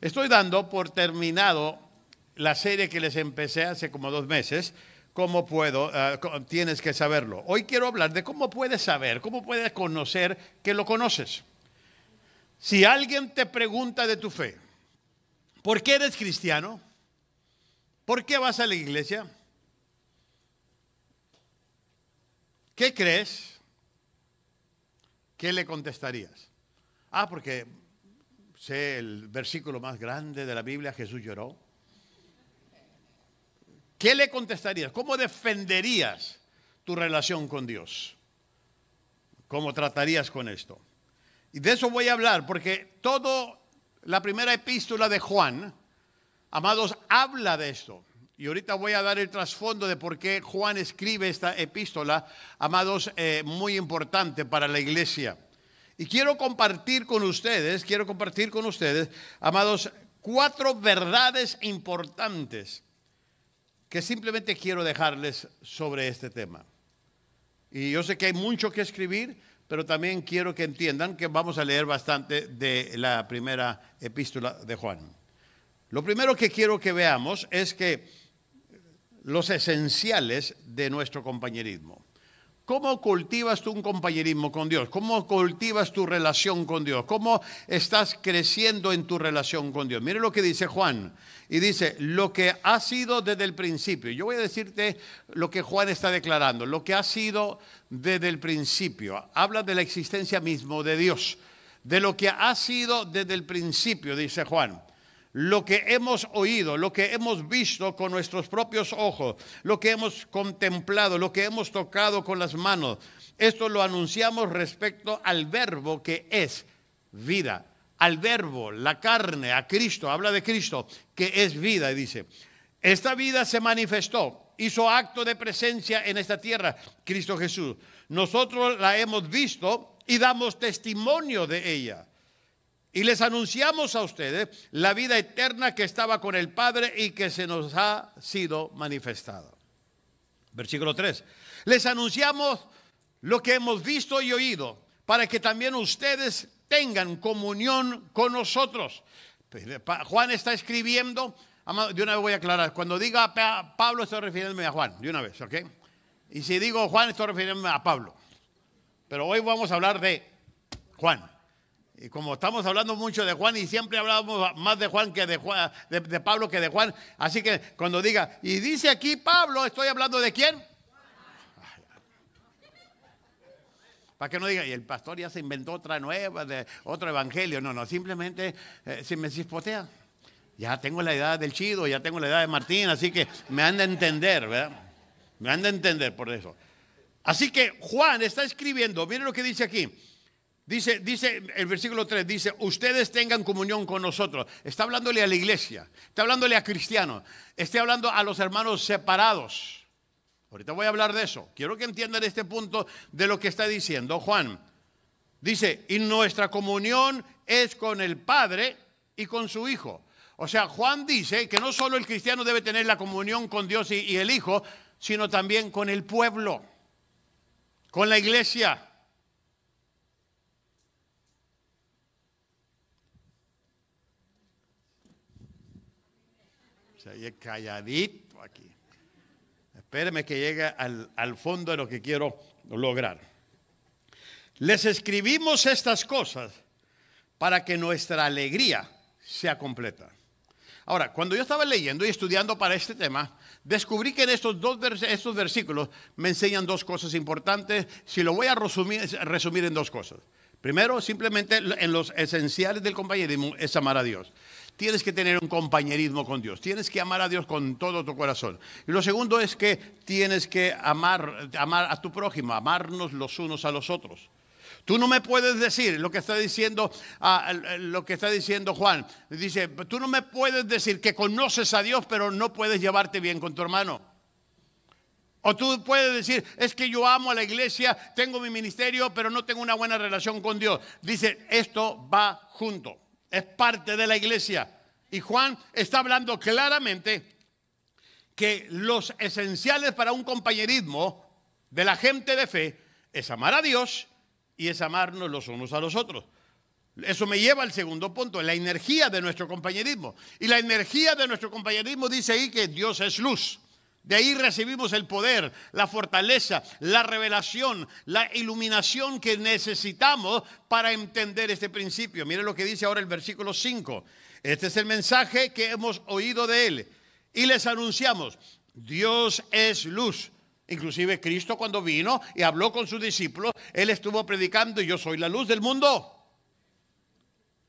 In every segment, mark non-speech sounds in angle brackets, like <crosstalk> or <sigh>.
Estoy dando por terminado la serie que les empecé hace como dos meses, ¿Cómo puedo? Ah, tienes que saberlo. Hoy quiero hablar de cómo puedes saber, cómo puedes conocer que lo conoces. Si alguien te pregunta de tu fe, ¿por qué eres cristiano? ¿Por qué vas a la iglesia? ¿Qué crees? ¿Qué le contestarías? Ah, porque sé el versículo más grande de la Biblia, Jesús lloró. ¿Qué le contestarías? ¿Cómo defenderías tu relación con Dios? ¿Cómo tratarías con esto? Y de eso voy a hablar, porque toda la primera epístola de Juan, amados, habla de esto. Y ahorita voy a dar el trasfondo de por qué Juan escribe esta epístola, amados, eh, muy importante para la iglesia. Y quiero compartir con ustedes, quiero compartir con ustedes, amados, cuatro verdades importantes que simplemente quiero dejarles sobre este tema. Y yo sé que hay mucho que escribir, pero también quiero que entiendan que vamos a leer bastante de la primera epístola de Juan. Lo primero que quiero que veamos es que los esenciales de nuestro compañerismo. ¿Cómo cultivas tu un compañerismo con Dios? ¿Cómo cultivas tu relación con Dios? ¿Cómo estás creciendo en tu relación con Dios? Mire lo que dice Juan. Y dice, lo que ha sido desde el principio. Yo voy a decirte lo que Juan está declarando, lo que ha sido desde el principio. Habla de la existencia mismo de Dios, de lo que ha sido desde el principio, dice Juan lo que hemos oído, lo que hemos visto con nuestros propios ojos, lo que hemos contemplado, lo que hemos tocado con las manos. Esto lo anunciamos respecto al verbo que es vida, al verbo, la carne, a Cristo, habla de Cristo, que es vida, y dice, esta vida se manifestó, hizo acto de presencia en esta tierra, Cristo Jesús. Nosotros la hemos visto y damos testimonio de ella y les anunciamos a ustedes la vida eterna que estaba con el Padre y que se nos ha sido manifestada. Versículo 3. Les anunciamos lo que hemos visto y oído para que también ustedes tengan comunión con nosotros. Pues, eh, Juan está escribiendo, de una vez voy a aclarar, cuando diga Pablo estoy refiriéndome a Juan, de una vez, ¿ok? Y si digo Juan estoy refiriéndome a Pablo. Pero hoy vamos a hablar de Juan. Y como estamos hablando mucho de Juan y siempre hablamos más de Juan que de, Juan, de, Pablo que de Juan, así que cuando diga, y dice aquí Pablo, estoy hablando de quién? Para que no diga, y el pastor ya se inventó otra nueva, de otro evangelio. No, no, simplemente eh, se me cispotea. Ya tengo la edad del chido, ya tengo la edad de Martín, así que me han de entender, ¿verdad? Me han de entender por eso. Así que Juan está escribiendo, miren lo que dice aquí. Dice, dice el versículo 3, dice, ustedes tengan comunión con nosotros. Está hablándole a la iglesia, está hablándole a cristianos, está hablando a los hermanos separados. Ahorita voy a hablar de eso. Quiero que entiendan este punto de lo que está diciendo Juan. Dice, y nuestra comunión es con el Padre y con su Hijo. O sea, Juan dice que no solo el cristiano debe tener la comunión con Dios y el Hijo, sino también con el pueblo, con la iglesia. calladito aquí. Espéreme que llegue al, fondo de lo que quiero lograr. Les escribimos estas cosas para que nuestra alegría sea completa. Ahora, cuando yo estaba leyendo y estudiando para este tema, descubrí que en estos dos versículos me enseñan dos cosas importantes. Si lo voy a resumir, resumir en dos cosas. Primero, simplemente en los esenciales del compañerismo es amar a Dios tienes que tener un compañerismo con Dios, tienes que amar a Dios con todo tu corazón. Y lo segundo es que tienes que amar, a tu prójimo, amarnos los unos a los otros. Tú no me puedes decir lo que está diciendo, ah, lo que está diciendo Juan. Dice, tú no me puedes decir que conoces a Dios, pero no puedes llevarte bien con tu hermano. O tú puedes decir, es que yo amo a la iglesia, tengo mi ministerio, pero no tengo una buena relación con Dios. Dice, esto va junto es parte de la iglesia. Y Juan está hablando claramente que los esenciales para un compañerismo de la gente de fe es amar a Dios y es amarnos los unos a los otros. Eso me lleva al segundo punto, la energía de nuestro compañerismo. Y la energía de nuestro compañerismo dice ahí que Dios es luz. De ahí recibimos el poder, la fortaleza, la revelación, la iluminación que necesitamos para entender este principio. Mire lo que dice ahora el versículo 5. Este es el mensaje que hemos oído de él y les anunciamos, Dios es luz. Inclusive Cristo cuando vino y habló con sus discípulos, él estuvo predicando, yo soy la luz del mundo.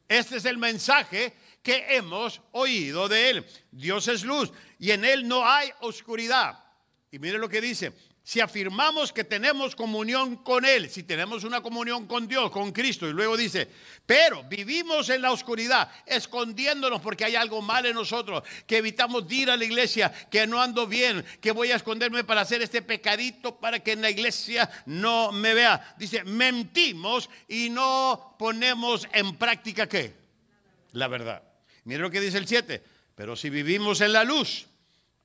Este es el mensaje que hemos oído de Él. Dios es luz y en Él no hay oscuridad. Y mire lo que dice. Si afirmamos que tenemos comunión con Él, si tenemos una comunión con Dios, con Cristo, y luego dice, pero vivimos en la oscuridad, escondiéndonos porque hay algo mal en nosotros, que evitamos ir a la iglesia, que no ando bien, que voy a esconderme para hacer este pecadito para que en la iglesia no me vea. Dice, mentimos y no ponemos en práctica qué? La verdad. Mire lo que dice el 7. Pero si vivimos en la luz,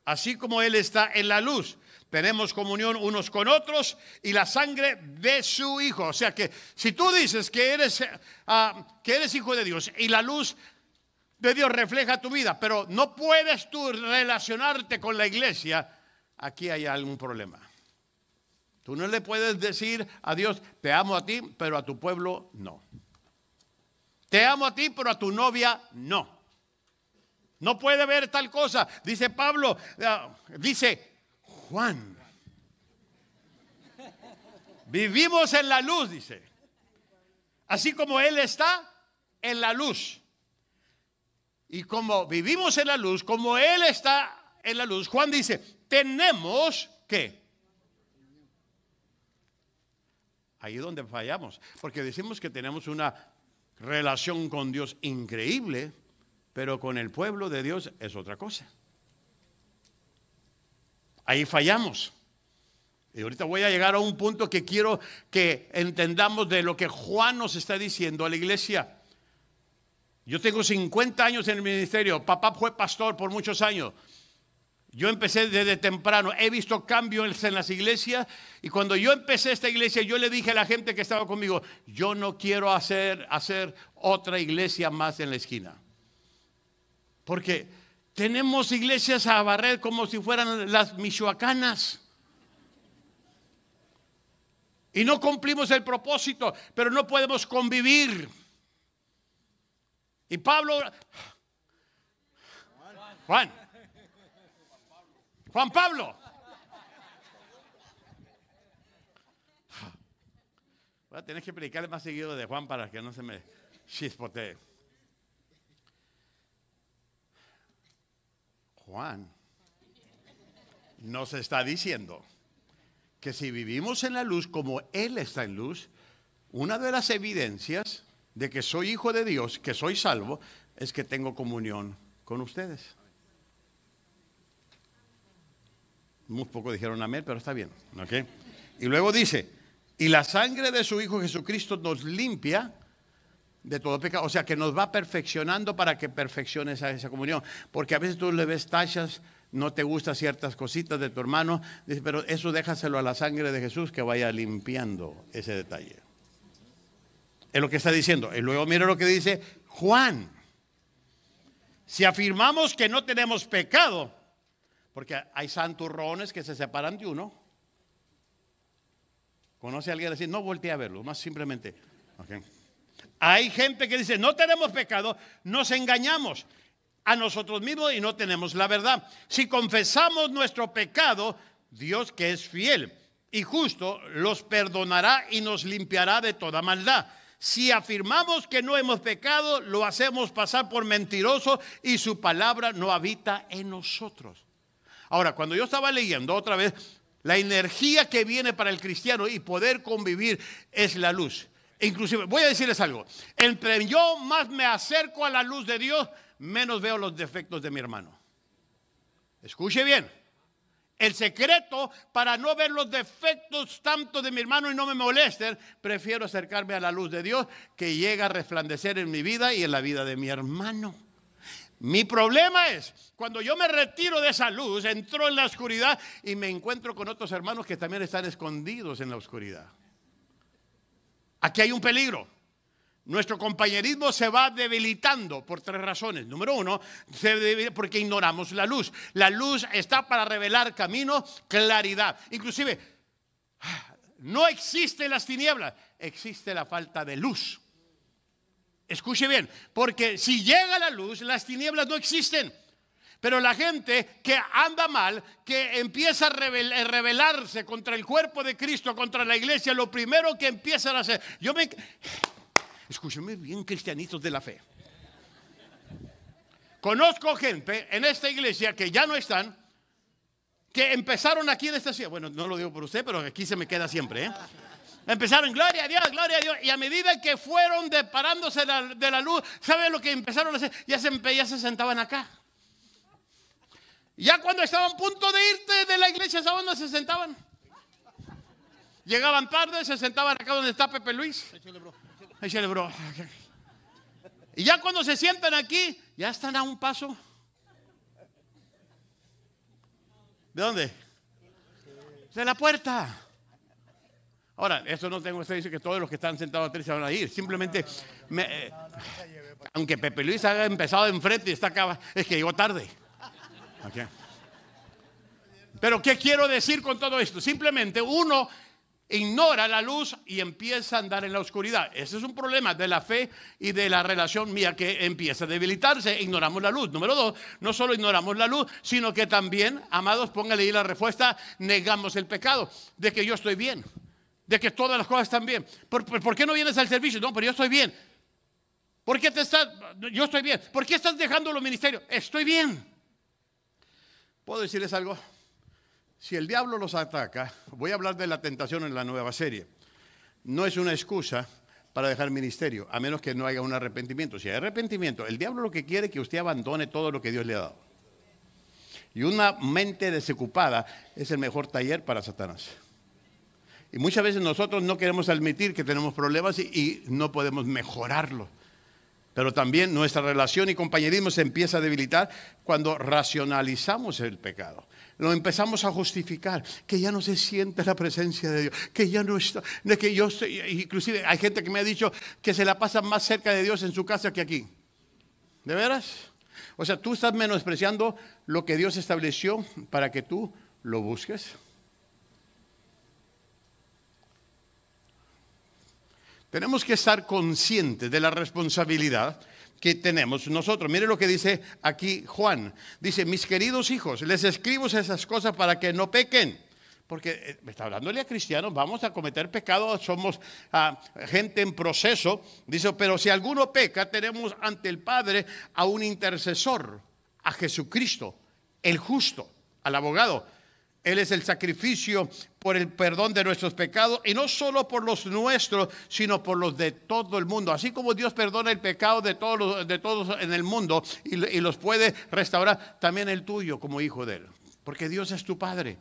así como Él está en la luz, tenemos comunión unos con otros y la sangre de su Hijo. O sea que si tú dices que eres, ah, que eres hijo de Dios y la luz de Dios refleja tu vida, pero no puedes tú relacionarte con la iglesia, aquí hay algún problema. Tú no le puedes decir a Dios, te amo a ti, pero a tu pueblo no. Te amo a ti, pero a tu novia no. No puede haber tal cosa. Dice Pablo, ah, dice Juan. Vivimos en la luz, dice. Así como Él está en la luz. Y como vivimos en la luz, como Él está en la luz, Juan dice, tenemos que... Ahí es donde fallamos, porque decimos que tenemos una relación con Dios increíble, pero con el pueblo de Dios es otra cosa. Ahí fallamos. Y ahorita voy a llegar a un punto que quiero que entendamos de lo que Juan nos está diciendo a la iglesia. Yo tengo 50 años en el ministerio, papá fue pastor por muchos años. Yo empecé desde temprano, he visto cambios en las iglesias y cuando yo empecé esta iglesia yo le dije a la gente que estaba conmigo, yo no quiero hacer, hacer otra iglesia más en la esquina. Porque tenemos iglesias a barrer como si fueran las michoacanas. Y no cumplimos el propósito, pero no podemos convivir. Y Pablo, Juan, Juan Pablo. Voy a tener que predicarle más seguido de Juan para que no se me chispotee. Juan nos está diciendo que si vivimos en la luz como Él está en luz, una de las evidencias de que soy hijo de Dios, que soy salvo, es que tengo comunión con ustedes. Muy poco dijeron amén, pero está bien. Y luego dice, y la sangre de su Hijo Jesucristo nos limpia de todo pecado. O sea, que nos va perfeccionando para que perfecciones a esa comunión. Porque a veces tú le ves tachas, no te gustan ciertas cositas de tu hermano, pero eso déjaselo a la sangre de Jesús que vaya limpiando ese detalle. Es lo que está diciendo. Y luego mira lo que dice Juan. Si afirmamos que no tenemos pecado, porque hay santurrones que se separan de uno. ¿Conoce a alguien así? No voltea a verlo, más simplemente. Hay gente que dice, no tenemos pecado, nos engañamos a nosotros mismos y no tenemos la verdad. Si confesamos nuestro pecado, Dios que es fiel y justo, los perdonará y nos limpiará de toda maldad. Si afirmamos que no hemos pecado, lo hacemos pasar por mentiroso y su palabra no habita en nosotros. Ahora, cuando yo estaba leyendo otra vez, la energía que viene para el cristiano y poder convivir es la luz. Inclusive, voy a decirles algo. Entre yo más me acerco a la luz de Dios, menos veo los defectos de mi hermano. Escuche bien. El secreto para no ver los defectos tanto de mi hermano y no me molesten, prefiero acercarme a la luz de Dios que llega a resplandecer en mi vida y en la vida de mi hermano. Mi problema es, cuando yo me retiro de esa luz, entro en la oscuridad y me encuentro con otros hermanos que también están escondidos en la oscuridad. Aquí hay un peligro. Nuestro compañerismo se va debilitando por tres razones. Número uno, porque ignoramos la luz. La luz está para revelar camino, claridad. Inclusive, ah, no existen las tinieblas, existe la falta de luz. Escuche bien, porque si llega la luz, las tinieblas no existen. Pero la gente que anda mal, que empieza a eh, rebelarse contra el cuerpo de Cristo, contra la iglesia, lo primero que empiezan a hacer, yo me... Escúcheme bien, cristianitos de la fe. Conozco gente en esta iglesia que ya no están, que empezaron aquí en esta ciudad. Bueno, no lo digo por usted, pero aquí se me queda siempre. ¿eh? Empezaron, gloria a Dios, gloria a Dios. Y a medida que fueron deparándose de la luz, ¿sabe lo que empezaron a hacer? ya se sentaban acá. Ya cuando estaban a punto de irte de la iglesia, ¿sabes dónde se sentaban? Llegaban tarde, se sentaban acá donde está Pepe Luis. Échale, bro. Y ya cuando se sientan aquí, ya están a un paso. ¿De dónde? De la puerta. Ahora, eso no tengo que dice que todos los que están sentados atrás se van a ir. Simplemente, eh, aunque Pepe Luis haya empezado enfrente y está acá, es que llegó tarde. Pero ¿qué quiero decir con todo esto? Simplemente uno ignora la luz y empieza a andar en la oscuridad. Ese es un problema de la fe y de la relación mía que empieza a debilitarse. Ignoramos la luz. Número dos, no solo ignoramos la luz, sino que también, amados, póngale ahí la respuesta, negamos el pecado de que yo estoy bien, de que todas las cosas están bien. ¿Por, por, qué no vienes al servicio? No, pero yo estoy bien. ¿Por qué te estás, yo estoy bien? ¿Por qué estás dejando los ministerios? Estoy bien. Puedo decirles algo. Si el diablo los ataca, voy a hablar de la tentación en la nueva serie. No es una excusa para dejar ministerio, a menos que no haya un arrepentimiento. Si hay arrepentimiento, el diablo lo que quiere es que usted abandone todo lo que Dios le ha dado. Y una mente desocupada es el mejor taller para Satanás. Y muchas veces nosotros no queremos admitir que tenemos problemas y, y no podemos mejorarlo. Pero también nuestra relación y compañerismo se empieza a debilitar cuando racionalizamos el pecado. Lo empezamos a justificar, que ya no se siente la presencia de Dios, que ya no está, que yo inclusive hay gente que me ha dicho que se la pasa más cerca de Dios en su casa que aquí. ¿De veras? O sea, tú estás menospreciando lo que Dios estableció para que tú lo busques. Tenemos que estar conscientes de la responsabilidad que tenemos nosotros. Mire lo que dice aquí Juan. Dice, mis queridos hijos, les escribo esas cosas para que no pequen. Porque eh, está hablándole a cristianos, vamos a cometer pecado, somos ah, gente en proceso. Dice, pero si alguno peca, tenemos ante el Padre a un intercesor, a Jesucristo, el justo, al abogado, él es el sacrificio por el perdón de nuestros pecados y no solo por los nuestros, sino por los de todo el mundo. Así como Dios perdona el pecado de todos, en el mundo y, los puede restaurar, también el tuyo como hijo de Él. Porque Dios es tu Padre.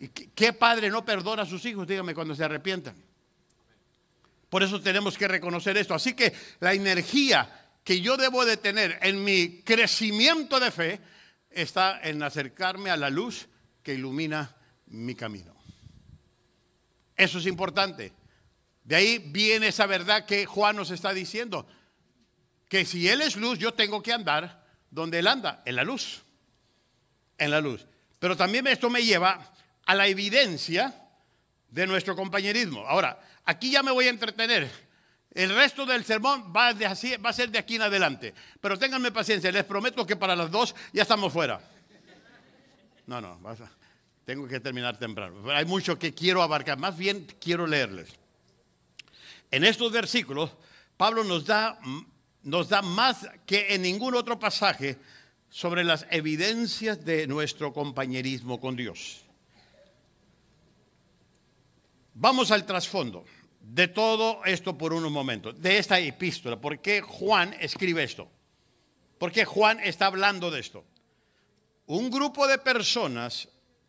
¿Y qué padre no perdona a sus hijos? Dígame cuando se arrepientan. Por eso tenemos que reconocer esto. Así que la energía que yo debo de tener en mi crecimiento de fe está en acercarme a la luz ilumina mi camino. Eso es importante. De ahí viene esa verdad que Juan nos está diciendo, que si Él es luz, yo tengo que andar donde Él anda, en la luz, en la luz. Pero también esto me lleva a la evidencia de nuestro compañerismo. Ahora, aquí ya me voy a entretener. El resto del sermón va, de así, va a ser de aquí en adelante. Pero ténganme paciencia, les prometo que para las dos ya estamos fuera. No, no, vas a... Tengo que terminar temprano. hay mucho que quiero abarcar. Más bien quiero leerles. En estos versículos, Pablo nos da, nos da más que en ningún otro pasaje sobre las evidencias de nuestro compañerismo con Dios. Vamos al trasfondo de todo esto por unos momentos, de esta epístola. ¿Por qué Juan escribe esto? ¿Por qué Juan está hablando de esto? Un grupo de personas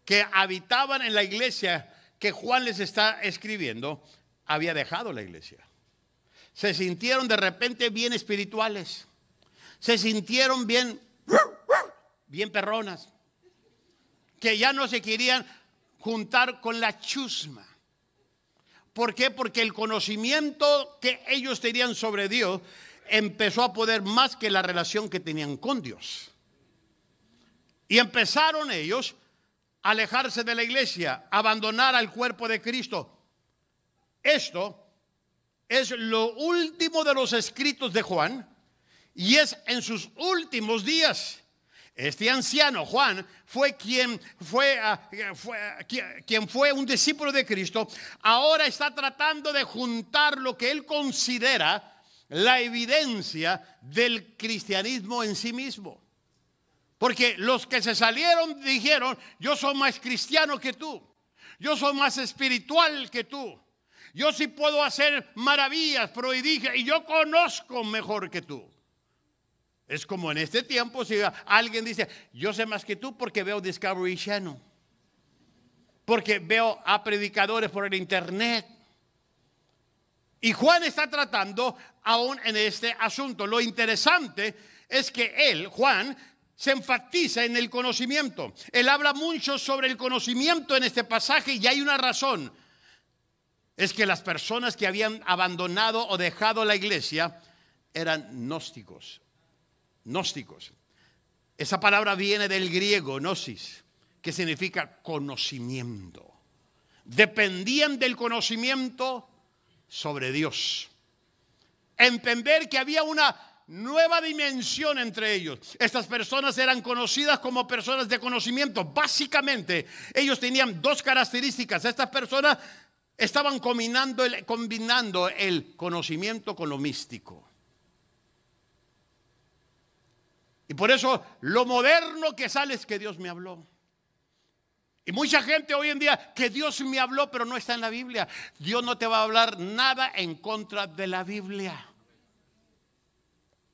que habitaban en la iglesia que Juan les está escribiendo, había dejado la iglesia. Se sintieron de repente bien espirituales. Se sintieron bien, bien perronas. Que ya no se querían juntar con la chusma. ¿Por qué? Porque el conocimiento que ellos tenían sobre Dios empezó a poder más que la relación que tenían con Dios. Y empezaron ellos alejarse de la iglesia, abandonar al cuerpo de Cristo. Esto es lo último de los escritos de Juan y es en sus últimos días. Este anciano Juan fue quien fue, ah, quien fue un discípulo de Cristo. Ahora está tratando de juntar lo que él considera la evidencia del cristianismo en sí mismo. Porque los que se salieron dijeron, yo soy más cristiano que tú, yo soy más espiritual que tú, yo sí puedo hacer maravillas, prodigios y yo conozco mejor que tú. Es como en este tiempo si alguien dice, yo sé más que tú porque veo Discovery Channel, porque veo a predicadores por el internet. Y Juan está tratando aún en este asunto. Lo interesante es que él, Juan, se enfatiza en el conocimiento. Él habla mucho sobre el conocimiento en este pasaje y hay una razón. Es que las personas que habían abandonado o dejado la iglesia eran gnósticos. Gnósticos. Esa palabra viene del griego gnosis, que significa conocimiento. Dependían del conocimiento sobre Dios. Entender que había una nueva dimensión entre ellos. Estas personas eran conocidas como personas de conocimiento. Básicamente, ellos tenían dos características. Estas personas estaban combinando el, combinando el conocimiento con lo místico. Y por eso lo moderno que sale es que Dios me habló. Y mucha gente hoy en día que Dios me habló, pero no está en la Biblia. Dios no te va a hablar nada en contra de la Biblia.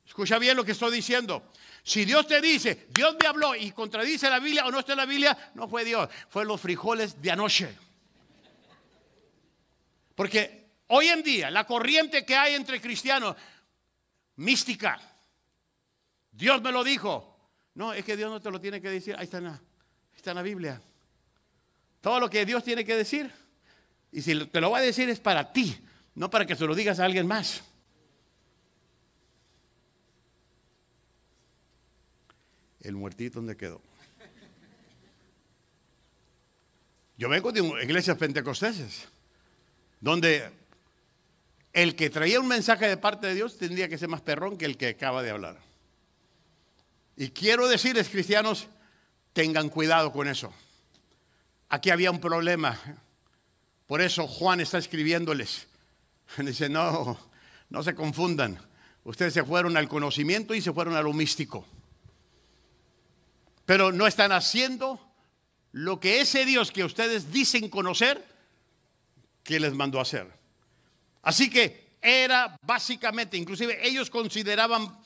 Escucha bien lo que estoy diciendo. Si Dios te dice, Dios me habló y contradice la Biblia o no está en la Biblia, no fue Dios, fue los frijoles de anoche. Porque hoy en día la corriente que hay entre cristianos, mística, Dios me lo dijo. No, es que Dios no te lo tiene que decir, ahí está en la, está la Biblia. Todo lo que Dios tiene que decir, y si te lo va a decir es para ti, no para que se lo digas a alguien más. el muertito donde quedó. Yo vengo de iglesias pentecosteses, donde el que traía un mensaje de parte de Dios tendría que ser más perrón que el que acaba de hablar. Y quiero decirles, cristianos, tengan cuidado con eso. Aquí había un problema. Por eso Juan está escribiéndoles. <laughs> Dice, no, no se confundan. Ustedes se fueron al conocimiento y se fueron a lo místico pero no están haciendo lo que ese Dios que ustedes dicen conocer, que les mandó a hacer. Así que era básicamente, inclusive ellos consideraban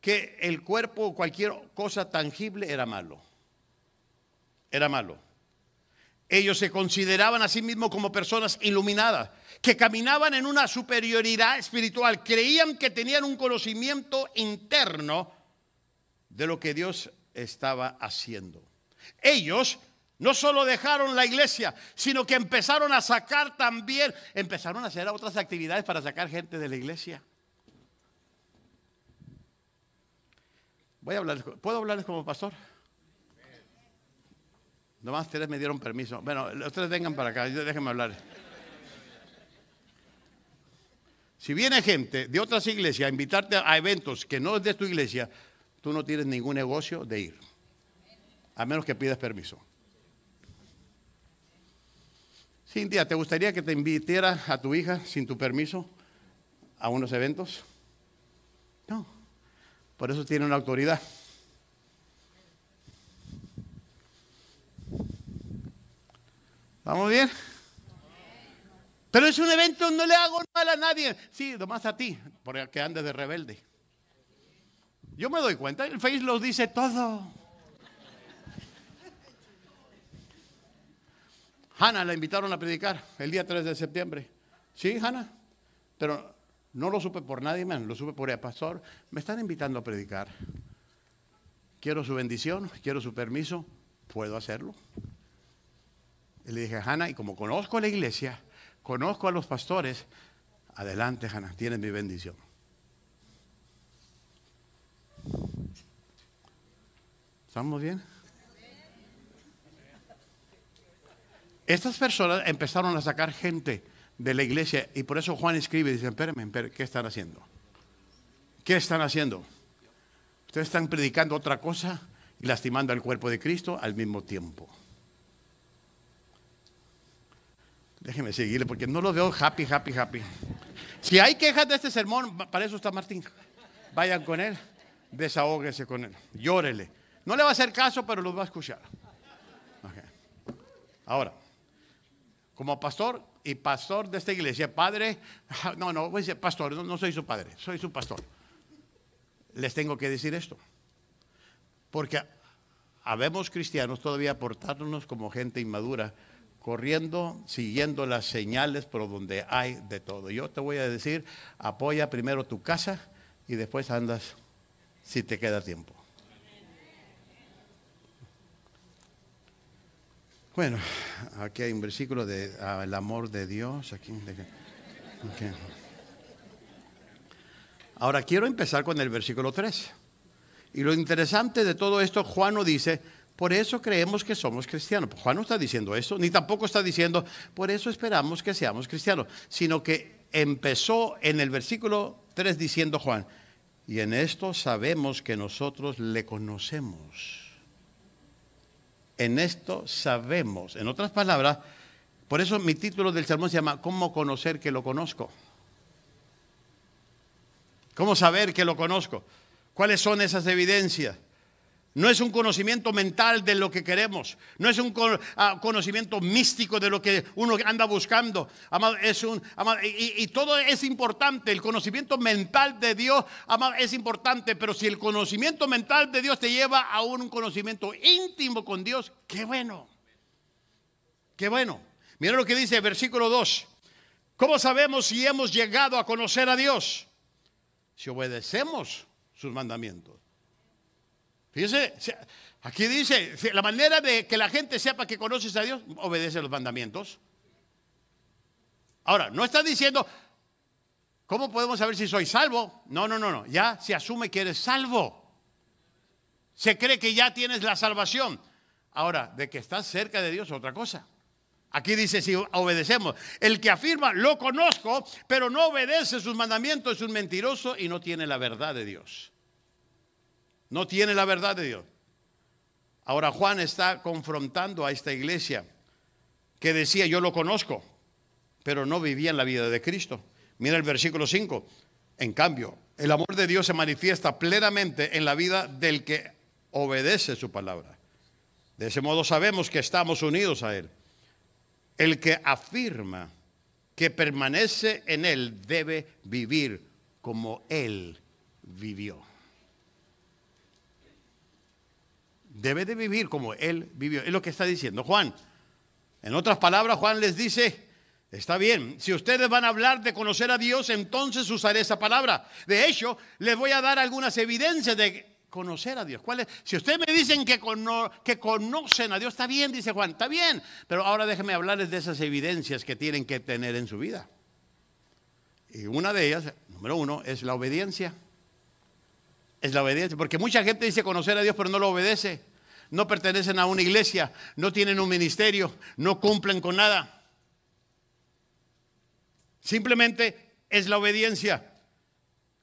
que el cuerpo o cualquier cosa tangible era malo. Era malo. Ellos se consideraban a sí mismos como personas iluminadas, que caminaban en una superioridad espiritual, creían que tenían un conocimiento interno de lo que Dios estaba haciendo. Ellos no solo dejaron la iglesia, sino que empezaron a sacar también, empezaron a hacer otras actividades para sacar gente de la iglesia. Voy a hablar, ¿puedo hablarles como pastor? Nomás ustedes me dieron permiso. Bueno, ustedes vengan para acá, déjenme hablar. Si viene gente de otras iglesias a invitarte a eventos que no es de tu iglesia, tú no tienes ningún negocio de ir, a menos que pidas permiso. Cintia, ¿te gustaría que te invitiera a tu hija sin tu permiso a unos eventos? No, por eso tiene una autoridad. ¿Vamos bien? Pero es un evento, no le hago mal a nadie. Sí, nomás a ti, porque andes de rebelde. Yo me doy cuenta, el Face los dice todo. Hanna la invitaron a predicar el día 3 de septiembre. Sí, Hanna, pero no lo supe por nadie man, lo supe por el pastor. Me están invitando a predicar. Quiero su bendición, quiero su permiso, ¿puedo hacerlo? le dije, Hanna, y como conozco a la iglesia, conozco a los pastores, adelante, Hanna, tienes mi bendición. ¿Estamos bien? Estas personas empezaron a sacar gente de la iglesia y por eso Juan escribe y dice, espérame, ¿qué están haciendo? ¿Qué están haciendo? Ustedes están predicando otra cosa y lastimando al cuerpo de Cristo al mismo tiempo. Déjenme seguirle porque no lo veo happy, happy, happy. Si hay quejas de este sermón, para eso está Martín. Vayan con él desahógese con él, llórele. No le va a hacer caso, pero lo va a escuchar. Ahora, como pastor y pastor de esta iglesia, padre, <laughs> no, no, voy a decir pastor, no, soy su padre, soy su pastor. Les tengo que decir esto, porque habemos cristianos todavía portándonos como gente inmadura, corriendo, siguiendo las señales por donde hay de todo. Yo te voy a decir, apoya primero tu casa y después andas si te queda tiempo. Bueno, aquí hay un versículo de ah, el amor de Dios. Ahora quiero empezar con el versículo 3. Y lo interesante de todo esto, Juan no dice, por eso creemos que somos cristianos. Pues Juan no está diciendo eso, ni tampoco está diciendo, por eso esperamos que seamos cristianos, sino que empezó en el versículo 3 diciendo Juan, y en esto sabemos que nosotros le conocemos. En esto sabemos. En otras palabras, por eso mi título del sermón se llama ¿Cómo conocer que lo conozco? ¿Cómo saber que lo conozco? ¿Cuáles son esas evidencias? No es un conocimiento mental de lo que queremos. No es un ah, conocimiento místico de lo que uno anda buscando. es un, y, todo es importante. El conocimiento mental de Dios es importante. Pero si el conocimiento mental de Dios te lleva a un conocimiento íntimo con Dios, qué bueno. Qué bueno. Mira lo que dice el versículo 2. ¿Cómo sabemos si hemos llegado a conocer a Dios? Si obedecemos sus mandamientos. Fíjense, aquí dice, la manera de que la gente sepa que conoces a Dios, obedece los mandamientos. Ahora, no está diciendo, ¿cómo podemos saber si soy salvo? No, no, no, no, ya se asume que eres salvo. Se cree que ya tienes la salvación. Ahora, de que estás cerca de Dios, otra cosa. Aquí dice si obedecemos. El que afirma, lo conozco, pero no obedece sus mandamientos, es un mentiroso y no tiene la verdad de Dios. No tiene la verdad de Dios. Ahora Juan está confrontando a esta iglesia que decía, yo lo conozco, pero no vivía en la vida de Cristo. Mira el versículo 5. En cambio, el amor de Dios se manifiesta plenamente en la vida del que obedece su palabra. De ese modo sabemos que estamos unidos a Él. El que afirma que permanece en Él debe vivir como Él vivió. Debe de vivir como Él vivió. Es lo que está diciendo Juan. En otras palabras, Juan les dice, está bien, si ustedes van a hablar de conocer a Dios, entonces usaré esa palabra. De hecho, les voy a dar algunas evidencias de conocer a Dios. ¿Cuál Si ustedes me dicen que, que conocen a Dios, está bien, dice Juan, está bien. Pero ahora déjenme hablarles de esas evidencias que tienen que tener en su vida. Y una de ellas, número uno, es la obediencia. Es la obediencia. Porque mucha gente dice conocer a Dios, pero no lo obedece. No pertenecen a una iglesia, no tienen un ministerio, no cumplen con nada. Simplemente es la obediencia.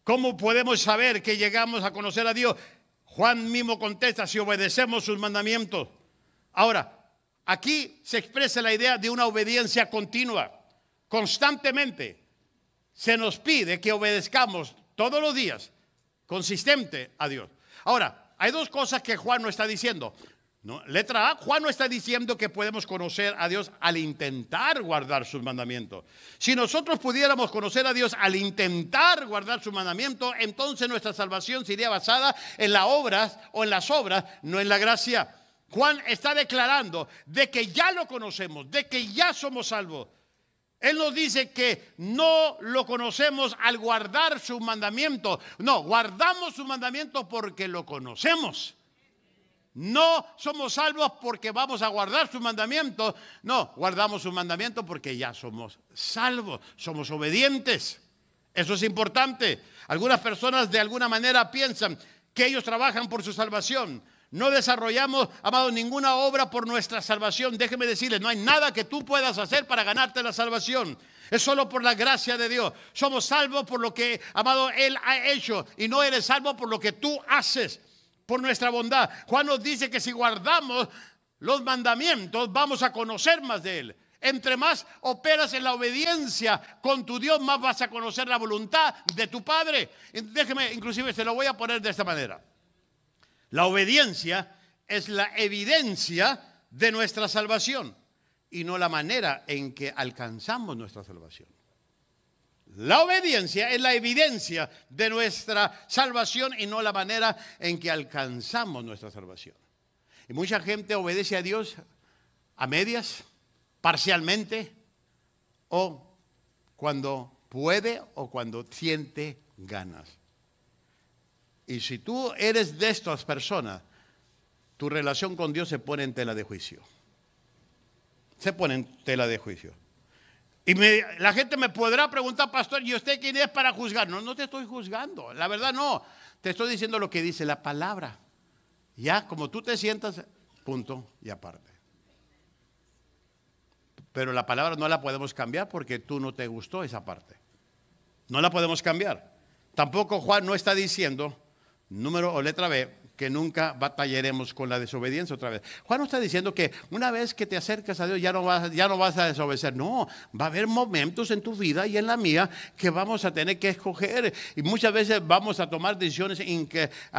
¿Cómo podemos saber que llegamos a conocer a Dios? Juan mismo contesta si obedecemos sus mandamientos. Ahora, aquí se expresa la idea de una obediencia continua. Constantemente se nos pide que obedezcamos todos los días consistente a Dios. Ahora, hay dos cosas que Juan no está diciendo. No, letra A, Juan no está diciendo que podemos conocer a Dios al intentar guardar sus mandamientos. Si nosotros pudiéramos conocer a Dios al intentar guardar su mandamiento entonces nuestra salvación sería basada en las obras o en las obras, no en la gracia. Juan está declarando de que ya lo conocemos, de que ya somos salvos él nos dice que no lo conocemos al guardar su mandamiento. No, guardamos su mandamiento porque lo conocemos. No somos salvos porque vamos a guardar su mandamiento. No, guardamos su mandamiento porque ya somos salvos, somos obedientes. Eso es importante. Algunas personas de alguna manera piensan que ellos trabajan por su salvación. No desarrollamos, amado, ninguna obra por nuestra salvación. Déjeme decirles, no hay nada que tú puedas hacer para ganarte la salvación. Es solo por la gracia de Dios. Somos salvos por lo que, amado, Él ha hecho. Y no eres salvo por lo que tú haces, por nuestra bondad. Juan nos dice que si guardamos los mandamientos, vamos a conocer más de Él. Entre más operas en la obediencia con tu Dios, más vas a conocer la voluntad de tu Padre. Déjeme, inclusive se lo voy a poner de esta manera. La obediencia es la evidencia de nuestra salvación y no la manera en que alcanzamos nuestra salvación. La obediencia es la evidencia de nuestra salvación y no la manera en que alcanzamos nuestra salvación. Y mucha gente obedece a Dios a medias, parcialmente, o cuando puede o cuando siente ganas. Y si tú eres de estas personas, tu relación con Dios se pone en tela de juicio. Se pone en tela de juicio. Y la gente me podrá preguntar, pastor, ¿y usted quién es para juzgar? No, no te estoy juzgando. La verdad no. Te estoy diciendo lo que dice la palabra. Ya, como tú te sientas, punto y aparte. Pero la palabra no la podemos cambiar porque tú no te gustó esa parte. No la podemos cambiar. Tampoco Juan no está diciendo número o letra B, que nunca batallaremos con la desobediencia otra vez. Juan no está diciendo que una vez que te acercas a Dios ya no vas, ya no vas a desobedecer. No, va a haber momentos en tu vida y en la mía que vamos a tener que escoger y muchas veces vamos a tomar decisiones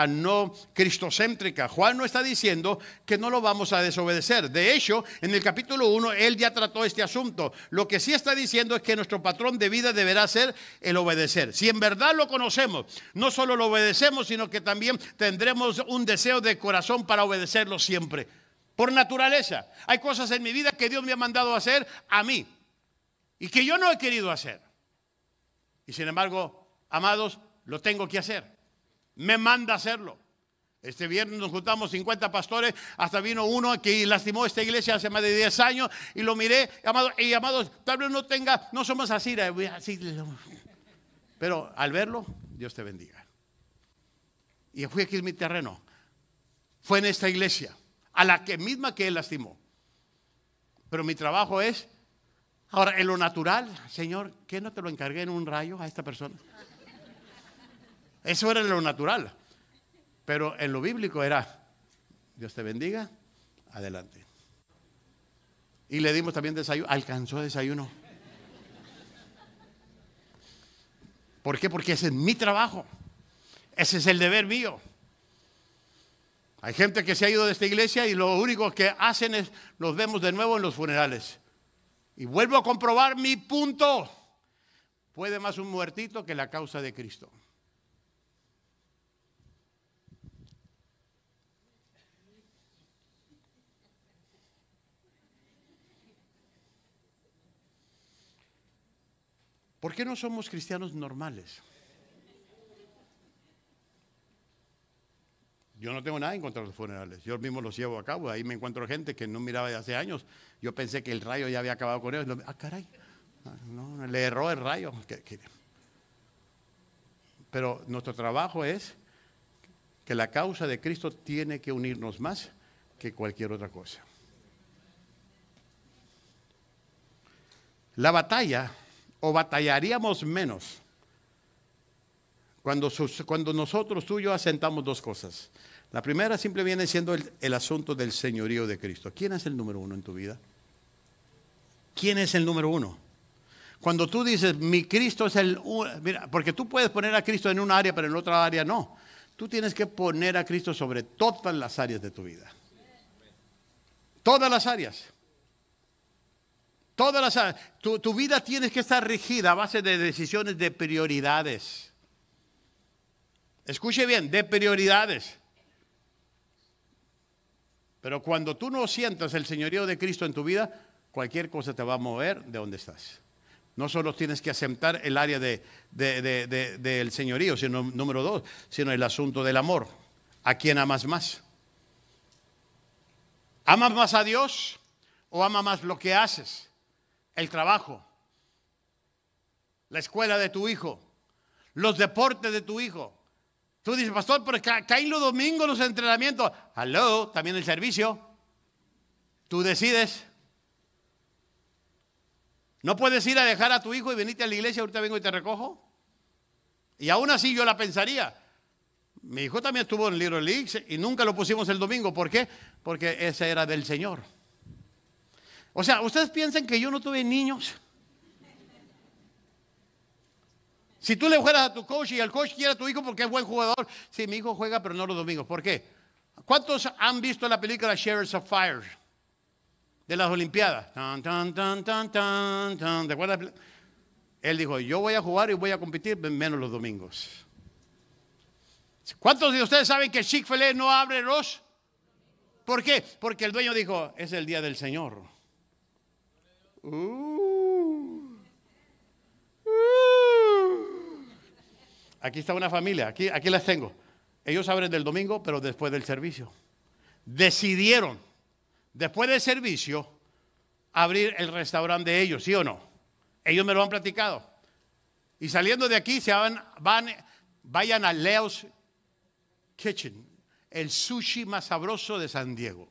no cristocéntricas. Juan no está diciendo que no lo vamos a desobedecer. De hecho, en el capítulo 1 él ya trató este asunto. Lo que sí está diciendo es que nuestro patrón de vida deberá ser el obedecer. Si en verdad lo conocemos, no solo lo obedecemos, sino que también tendremos un deseo de corazón para obedecerlo siempre. Por naturaleza. Hay cosas en mi vida que Dios me ha mandado hacer a mí y que yo no he querido hacer. Y sin embargo, amados, lo tengo que hacer. Me manda hacerlo. Este viernes nos juntamos 50 pastores, hasta vino uno que lastimó esta iglesia hace más de 10 años y lo miré, y amados, tal vez no tenga, no somos así, eh, pero al verlo, Dios te bendiga. Y fui aquí en mi terreno. Fue en esta iglesia, a la que misma que él lastimó. Pero mi trabajo es, ahora, en lo natural, Señor, ¿qué no te lo encargué en un rayo a esta persona? Eso era en lo natural. Pero en lo bíblico era, Dios te bendiga, adelante. Y le dimos también desayuno, alcanzó desayuno. ¿Por qué? Porque ese es mi trabajo. Ese es el deber mío. Hay gente que se ha ido de esta iglesia y lo único que hacen es nos vemos de nuevo en los funerales. Y vuelvo a comprobar mi punto. Puede más un muertito que la causa de Cristo. ¿Por qué no somos cristianos normales? Yo no tengo nada en contra de los funerales, yo mismo los llevo a cabo, ahí me encuentro gente que no miraba de hace años, yo pensé que el rayo ya había acabado con ellos, ah, caray, ah, no, le erró el rayo. Pero nuestro trabajo es que la causa de Cristo tiene que unirnos más que cualquier otra cosa. La batalla, o batallaríamos menos cuando, nosotros, tú y yo, asentamos dos cosas. La primera simple viene siendo el, asunto del señorío de Cristo. ¿Quién es el número uno en tu vida? ¿Quién es el número uno? Cuando tú dices, mi Cristo es el... Mira, porque tú puedes poner a Cristo en un área, pero en otra área no. Tú tienes que poner a Cristo sobre todas las áreas de tu vida. Todas las áreas. Todas las áreas. Tu, tu vida tienes que estar regida a base de decisiones de prioridades. Escuche bien, de prioridades. Pero cuando tú no sientas el señorío de Cristo en tu vida, cualquier cosa te va a mover de donde estás. No solo tienes que aceptar el área del de, señorío, sino número dos, sino el asunto del amor. ¿A quién amas más? ¿Amas más a Dios o amas más lo que haces? El trabajo, la escuela de tu hijo, los deportes de tu hijo, Tú dices, pastor, pero caen los domingos los entrenamientos. Hello, también el servicio. Tú decides. No puedes ir a dejar a tu hijo y venirte a la iglesia, ahorita vengo y te recojo. Y aún así yo la pensaría. Mi hijo también estuvo en Little League y nunca lo pusimos el domingo. ¿Por qué? Porque ese era del Señor. O sea, ¿ustedes piensan que yo no tuve niños? Si tú le juegas a tu coach y el coach quiere a tu hijo porque es buen jugador, sí, mi hijo juega, pero no los domingos. ¿Por qué? ¿Cuántos han visto la película Shares of Fire? De las Olimpiadas. Tan, tan, tan, tan, tan, tan. ¿Te acuerdas? Él dijo, yo voy a jugar y voy a competir menos los domingos. ¿Cuántos de ustedes saben que Chick-fil-A no abre los? ¿Por qué? Porque el dueño dijo, es el día del Señor. Uh. Aquí está una familia, aquí, aquí las tengo. Ellos abren del domingo, pero después del servicio. Decidieron, después del servicio, abrir el restaurante de ellos, ¿sí o no? Ellos me lo han platicado. Y saliendo de aquí, se van, van, vayan a Leo's Kitchen, el sushi más sabroso de San Diego.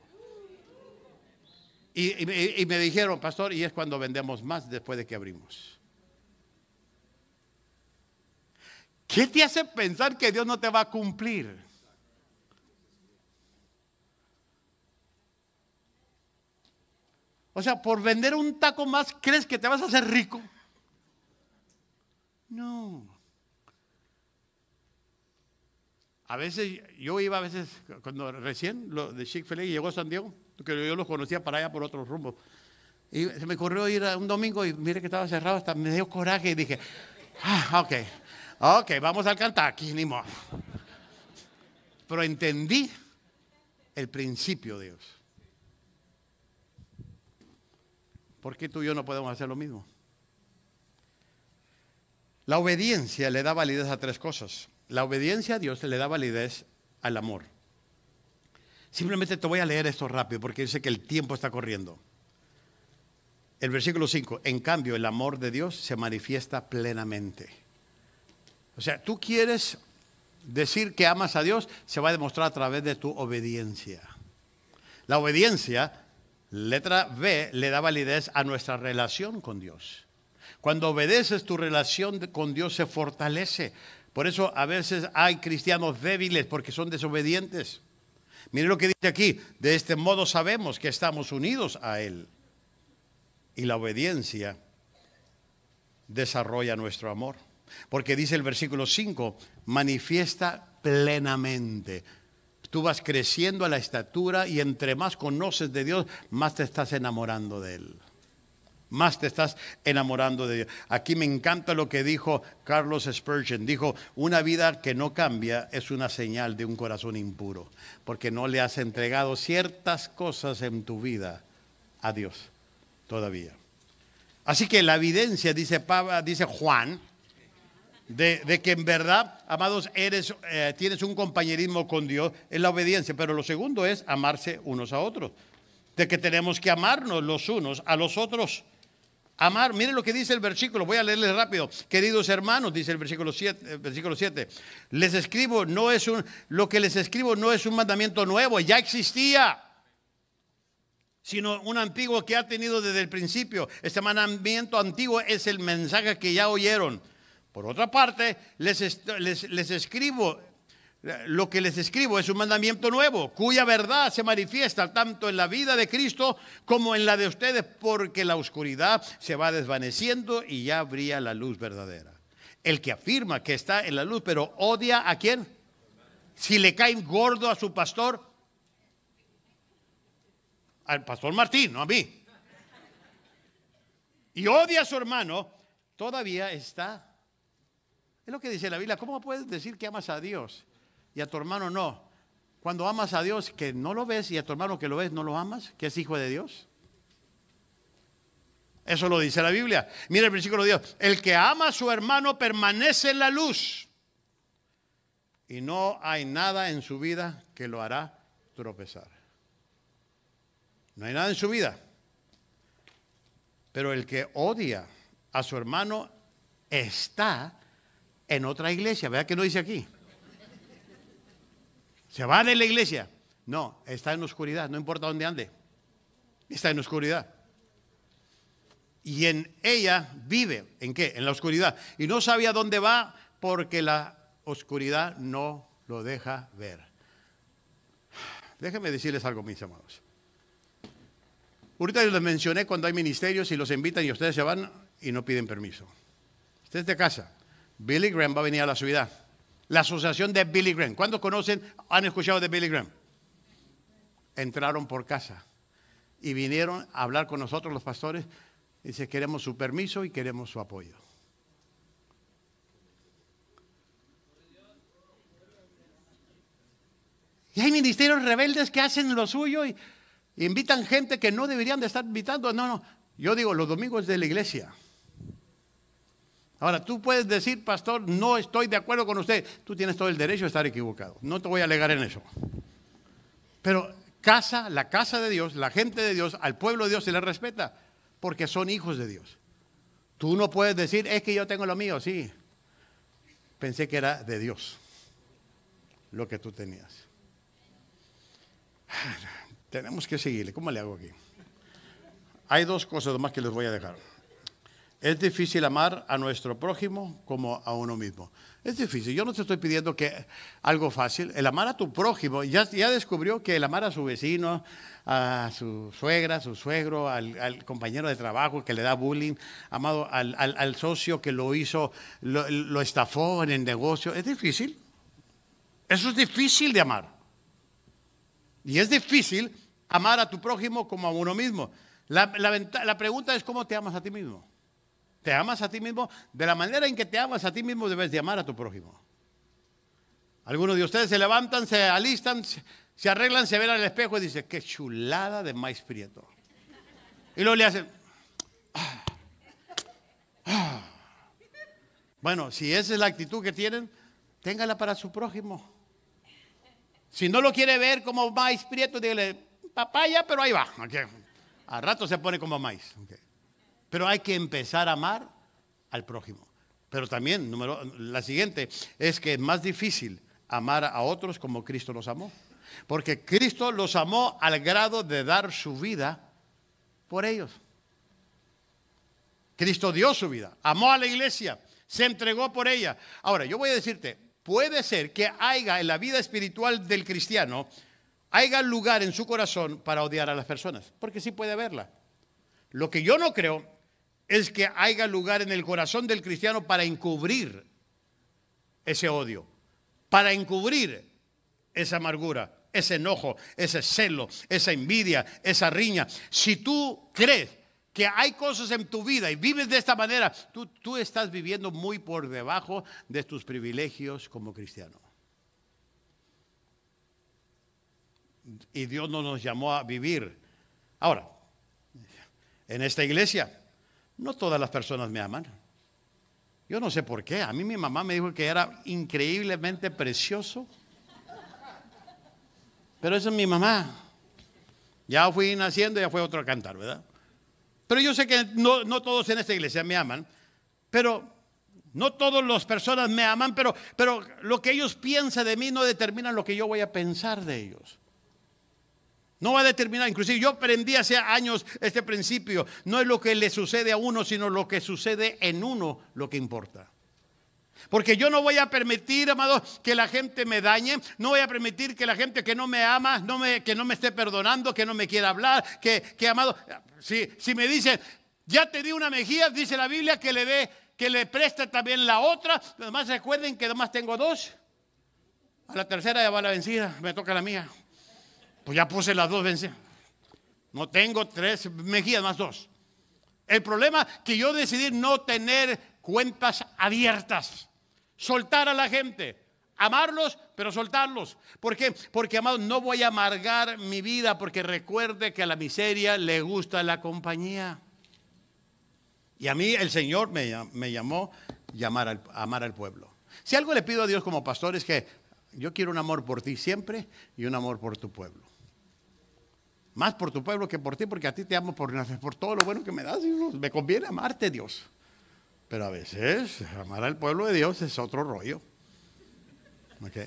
y me dijeron, pastor, y es cuando vendemos más después de que abrimos. ¿Qué te hace pensar que Dios no te va a cumplir? O sea, por vender un taco más, ¿crees que te vas a hacer rico? No. A veces, yo iba a veces, cuando recién lo de chick fil llegó a San Diego, porque yo los conocía para allá por otros rumbos. Y se me ocurrió ir un domingo y mire que estaba cerrado, hasta me dio coraje y dije, ah, ok. Ok, vamos al Aquí ni más. Pero entendí el principio de Dios. ¿Por qué tú y yo no podemos hacer lo mismo? La obediencia le da validez a tres cosas. La obediencia a Dios le da validez al amor. Simplemente te voy a leer esto rápido porque dice sé que el tiempo está corriendo. El versículo 5, en cambio el amor de Dios se manifiesta plenamente. O sea, tú quieres decir que amas a Dios, se va a demostrar a través de tu obediencia. La obediencia, letra B, le da validez a nuestra relación con Dios. Cuando obedeces, tu relación con Dios se fortalece. Por eso a veces hay cristianos débiles porque son desobedientes. Mire lo que dice aquí, de este modo sabemos que estamos unidos a Él. Y la obediencia desarrolla nuestro amor. Porque dice el versículo 5, manifiesta plenamente. Tú vas creciendo a la estatura y entre más conoces de Dios, más te estás enamorando de Él. Más te estás enamorando de Dios. Aquí me encanta lo que dijo Carlos Spurgeon. Dijo, una vida que no cambia es una señal de un corazón impuro, porque no le has entregado ciertas cosas en tu vida a Dios todavía. Así que la evidencia, dice, dice Juan, de, que en verdad, amados, eres, eh, tienes un compañerismo con Dios, es la obediencia, pero lo segundo es amarse unos a otros, de que tenemos que amarnos los unos a los otros. Amar, miren lo que dice el versículo, voy a leerles rápido. Queridos hermanos, dice el versículo 7, eh, versículo 7. Les escribo, no es un lo que les escribo no es un mandamiento nuevo, ya existía sino un antiguo que ha tenido desde el principio. Este mandamiento antiguo es el mensaje que ya oyeron. Por otra parte, les, les, escribo lo que les escribo es un mandamiento nuevo, cuya verdad se manifiesta tanto en la vida de Cristo como en la de ustedes, porque la oscuridad se va desvaneciendo y ya habría la luz verdadera. El que afirma que está en la luz, pero odia a quién? Si le cae gordo a su pastor, al pastor Martín, no a mí. Y odia a su hermano, todavía está es lo que dice la Biblia. ¿Cómo puedes decir que amas a Dios y a tu hermano no? Cuando amas a Dios que no lo ves y a tu hermano que lo ves no lo amas, que es hijo de Dios. Eso lo dice la Biblia. Mira el versículo de Dios. El que ama a su hermano permanece en la luz. Y no hay nada en su vida que lo hará tropezar. No hay nada en su vida. Pero el que odia a su hermano está en otra iglesia. Vea que no dice aquí. Se van en la iglesia. No, está en oscuridad, no importa dónde ande. Está en oscuridad. Y en ella vive. ¿En qué? En la oscuridad. Y no sabía dónde va porque la oscuridad no lo deja ver. Déjenme decirles algo, mis amados. Ahorita yo les mencioné cuando hay ministerios y los invitan y ustedes se van y no piden permiso. ustedes de casa, Billy Graham va a venir a la ciudad. La asociación de Billy Graham. ¿Cuántos conocen, han escuchado de Billy Graham? Entraron por casa y vinieron a hablar con nosotros los pastores. y Dice, queremos su permiso y queremos su apoyo. Y hay ministerios rebeldes que hacen lo suyo y invitan gente que no deberían de estar invitando. No, no. Yo digo, los domingos de la iglesia. Ahora, tú puedes decir, pastor, no estoy de acuerdo con usted. Tú tienes todo el derecho a estar equivocado. No te voy a alegar en eso. Pero casa, la casa de Dios, la gente de Dios, al pueblo de Dios se le respeta porque son hijos de Dios. Tú no puedes decir, es que yo tengo lo mío, sí. Pensé que era de Dios lo que tú tenías. <sighs> Tenemos que seguirle. ¿Cómo le hago aquí? Hay dos cosas más que les voy a dejar. Es difícil amar a nuestro prójimo como a uno mismo. Es difícil. Yo no te estoy pidiendo que algo fácil. El amar a tu prójimo. Ya, descubrió que el amar a su vecino, a su suegra, a su suegro, al, compañero de trabajo que le da bullying, amado al, socio que lo hizo, lo, estafó en el negocio. Es difícil. Eso es difícil de amar. Y es difícil amar a tu prójimo como a uno mismo. la pregunta es cómo te amas a ti mismo. Te amas a ti mismo. De la manera en que te amas a ti mismo debes de amar a tu prójimo. Algunos de ustedes se levantan, se alistan, se arreglan, se ven al espejo y dicen, qué chulada de maíz prieto. Y luego le hacen... Ah, ah". Bueno, si esa es la actitud que tienen, téngala para su prójimo. Si no lo quiere ver como maíz prieto, dígale, papaya, pero ahí va. A rato se pone como maíz. Pero hay que empezar a amar al prójimo. Pero también, número, la siguiente, es que es más difícil amar a otros como Cristo los amó. Porque Cristo los amó al grado de dar su vida por ellos. Cristo dio su vida, amó a la iglesia, se entregó por ella. Ahora, yo voy a decirte, puede ser que haya en la vida espiritual del cristiano, haya lugar en su corazón para odiar a las personas, porque sí puede haberla. Lo que yo no creo es que haya lugar en el corazón del cristiano para encubrir ese odio, para encubrir esa amargura, ese enojo, ese celo, esa envidia, esa riña. Si tú crees que hay cosas en tu vida y vives de esta manera, tú, tú estás viviendo muy por debajo de tus privilegios como cristiano. Y Dios no nos llamó a vivir. Ahora, en esta iglesia no todas las personas me aman. Yo no sé por qué. A mí mi mamá me dijo que era increíblemente precioso. Pero esa es mi mamá. Ya fui naciendo, ya fue otro cantar, ¿verdad? Pero yo sé que no, no todos en esta iglesia me aman. Pero no todas las personas me aman, pero, pero lo que ellos piensan de mí no determina lo que yo voy a pensar de ellos. No va a determinar, inclusive yo aprendí hace años este principio, no es lo que le sucede a uno, sino lo que sucede en uno lo que importa. Porque yo no voy a permitir, amados, que la gente me dañe, no voy a permitir que la gente que no me ama, que no me esté perdonando, que no me quiera hablar, que, que amado, si, si me dicen, ya te di una mejilla, dice la Biblia que le dé, que le presta también la otra. Además recuerden que además tengo dos. A la tercera ya va la vencida, me toca la mía. Pues ya puse las dos vencidas. No tengo tres mejillas más dos. El problema que yo decidí no tener cuentas abiertas, soltar a la gente, amarlos, pero soltarlos. ¿Por qué? Porque, amado, no voy a amargar mi vida porque recuerde que a la miseria le gusta la compañía. Y a mí el Señor me, llamó llamar amar al pueblo. Si algo le pido a Dios como pastor es que yo quiero un amor por ti siempre y un amor por tu pueblo. Más por tu pueblo que por ti, porque a ti te amo por, por todo lo bueno que me das. Me conviene amarte, Dios. Pero a veces amar al pueblo de Dios es otro rollo. ok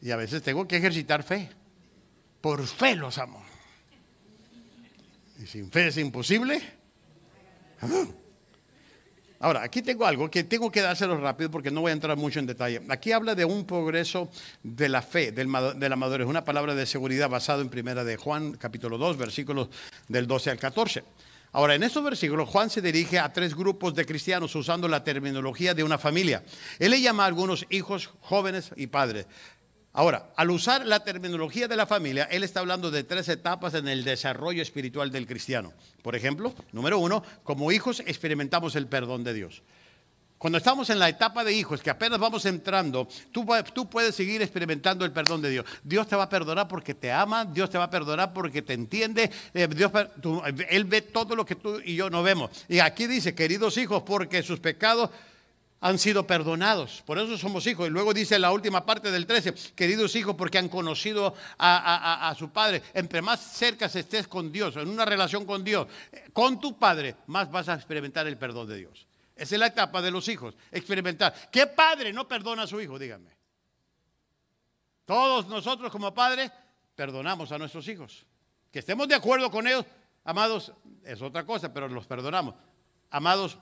Y a veces tengo que ejercitar fe. Por fe los amo. Y sin fe es imposible. ¡Ah! Ahora, aquí tengo algo que tengo que dárselo rápido porque no voy a entrar mucho en detalle. Aquí habla de un progreso de la fe, de la madurez, una palabra de seguridad basada en primera de Juan, capítulo 2, versículos del 12 al 14. Ahora, en estos versículos, Juan se dirige a tres grupos de cristianos usando la terminología de una familia. Él le llama a algunos hijos, jóvenes y padres. Ahora, al usar la terminología de la familia, él está hablando de tres etapas en el desarrollo espiritual del cristiano. Por ejemplo, número uno, como hijos experimentamos el perdón de Dios. Cuando estamos en la etapa de hijos, que apenas vamos entrando, tú, puedes seguir experimentando el perdón de Dios. Dios te va a perdonar porque te ama, Dios te va a perdonar porque te entiende, eh, Dios, Él ve todo lo que tú y yo no vemos. Y aquí dice, queridos hijos, porque sus pecados han sido perdonados. Por eso somos hijos. Y luego dice la última parte del 13, queridos hijos, porque han conocido a, su Padre. Entre más cerca estés con Dios, en una relación con Dios, eh, con tu Padre, más vas a experimentar el perdón de Dios. Esa es la etapa de los hijos, experimentar. ¿Qué padre no perdona a su hijo? Díganme. Todos nosotros como padres perdonamos a nuestros hijos. Que estemos de acuerdo con ellos, amados, es otra cosa, pero los perdonamos. Amados,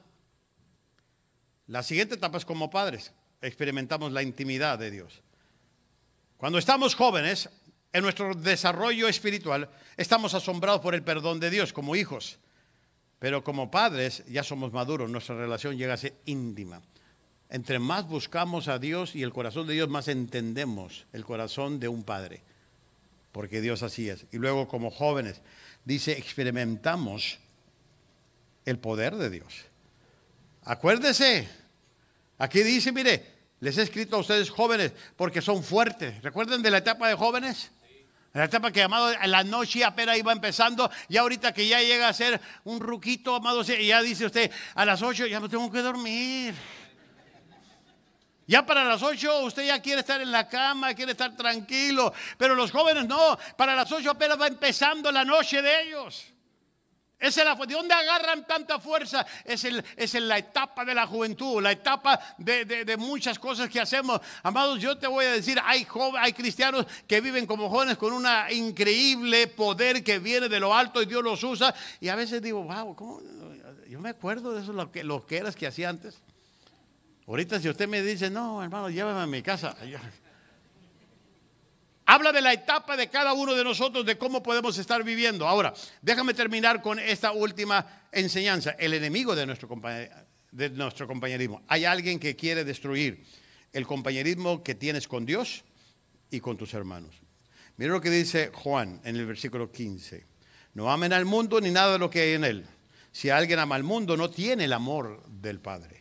la siguiente etapa es como padres, experimentamos la intimidad de Dios. Cuando estamos jóvenes, en nuestro desarrollo espiritual, estamos asombrados por el perdón de Dios como hijos. Pero como padres ya somos maduros, nuestra relación llega a ser íntima. Entre más buscamos a Dios y el corazón de Dios, más entendemos el corazón de un padre. Porque Dios así es. Y luego como jóvenes, dice, experimentamos el poder de Dios. Acuérdese, Aquí dice, mire, les he escrito a ustedes jóvenes porque son fuertes. ¿Recuerdan de la etapa de jóvenes? La etapa que, amado, la noche apenas iba empezando, y ahorita que ya llega a ser un ruquito, amado, ya dice usted, a las 8 ya no tengo que dormir. Ya para las 8 usted ya quiere estar en la cama, quiere estar tranquilo, pero los jóvenes no, para las 8 apenas va empezando la noche de ellos es la, ¿De dónde agarran tanta fuerza? Es, es en la etapa de la juventud, la etapa de, muchas cosas que hacemos. Amados, yo te voy a decir, hay, joven, hay cristianos que viven como jóvenes con un increíble poder que viene de lo alto y Dios los usa. Y a veces digo, wow, ¿cómo? yo me acuerdo de eso, lo que, lo que eras que hacía antes. Ahorita si usted me dice, no, hermano, llévame a mi casa. Habla de la etapa de cada uno de nosotros, de cómo podemos estar viviendo. Ahora, déjame terminar con esta última enseñanza. El enemigo de nuestro, compañerismo. Hay alguien que quiere destruir el compañerismo que tienes con Dios y con tus hermanos. Mira lo que dice Juan en el versículo 15. No amen al mundo ni nada de lo que hay en él. Si alguien ama al mundo, no tiene el amor del Padre.